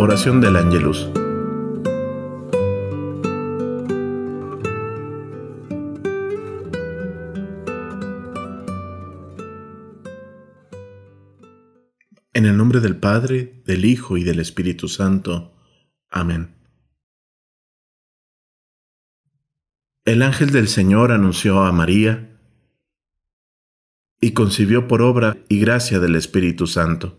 Oración del Angelus. En el nombre del Padre, del Hijo y del Espíritu Santo. Amén. El ángel del Señor anunció a María y concibió por obra y gracia del Espíritu Santo.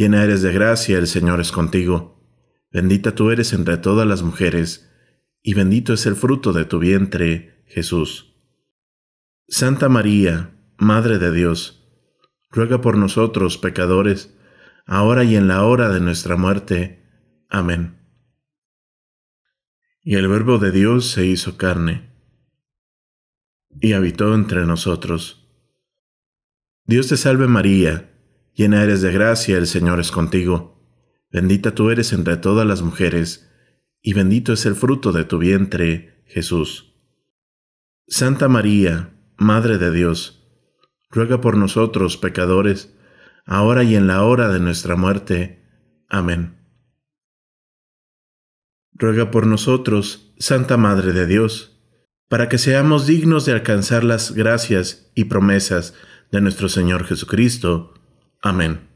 llena eres de gracia, el Señor es contigo. Bendita tú eres entre todas las mujeres, y bendito es el fruto de tu vientre, Jesús. Santa María, Madre de Dios, ruega por nosotros pecadores, ahora y en la hora de nuestra muerte. Amén. Y el Verbo de Dios se hizo carne, y habitó entre nosotros. Dios te salve María, llena eres de gracia, el Señor es contigo. Bendita tú eres entre todas las mujeres, y bendito es el fruto de tu vientre, Jesús. Santa María, Madre de Dios, ruega por nosotros pecadores, ahora y en la hora de nuestra muerte. Amén. Ruega por nosotros, Santa Madre de Dios, para que seamos dignos de alcanzar las gracias y promesas de nuestro Señor Jesucristo. Amén.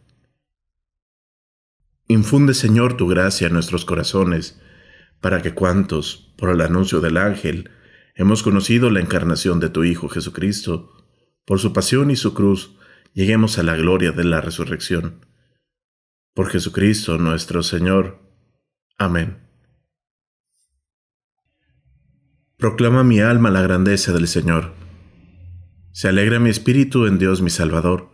Infunde, Señor, tu gracia en nuestros corazones, para que cuantos, por el anuncio del ángel, hemos conocido la encarnación de tu Hijo Jesucristo, por su pasión y su cruz, lleguemos a la gloria de la resurrección. Por Jesucristo nuestro Señor. Amén. Proclama mi alma la grandeza del Señor. Se alegra mi espíritu en Dios mi Salvador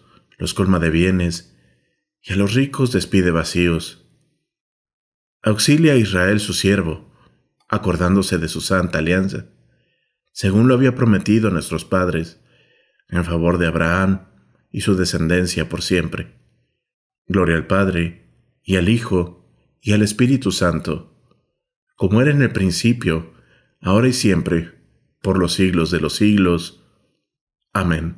los colma de bienes, y a los ricos despide vacíos. Auxilia a Israel su siervo, acordándose de su santa alianza, según lo había prometido a nuestros padres, en favor de Abraham y su descendencia por siempre. Gloria al Padre, y al Hijo, y al Espíritu Santo, como era en el principio, ahora y siempre, por los siglos de los siglos. Amén.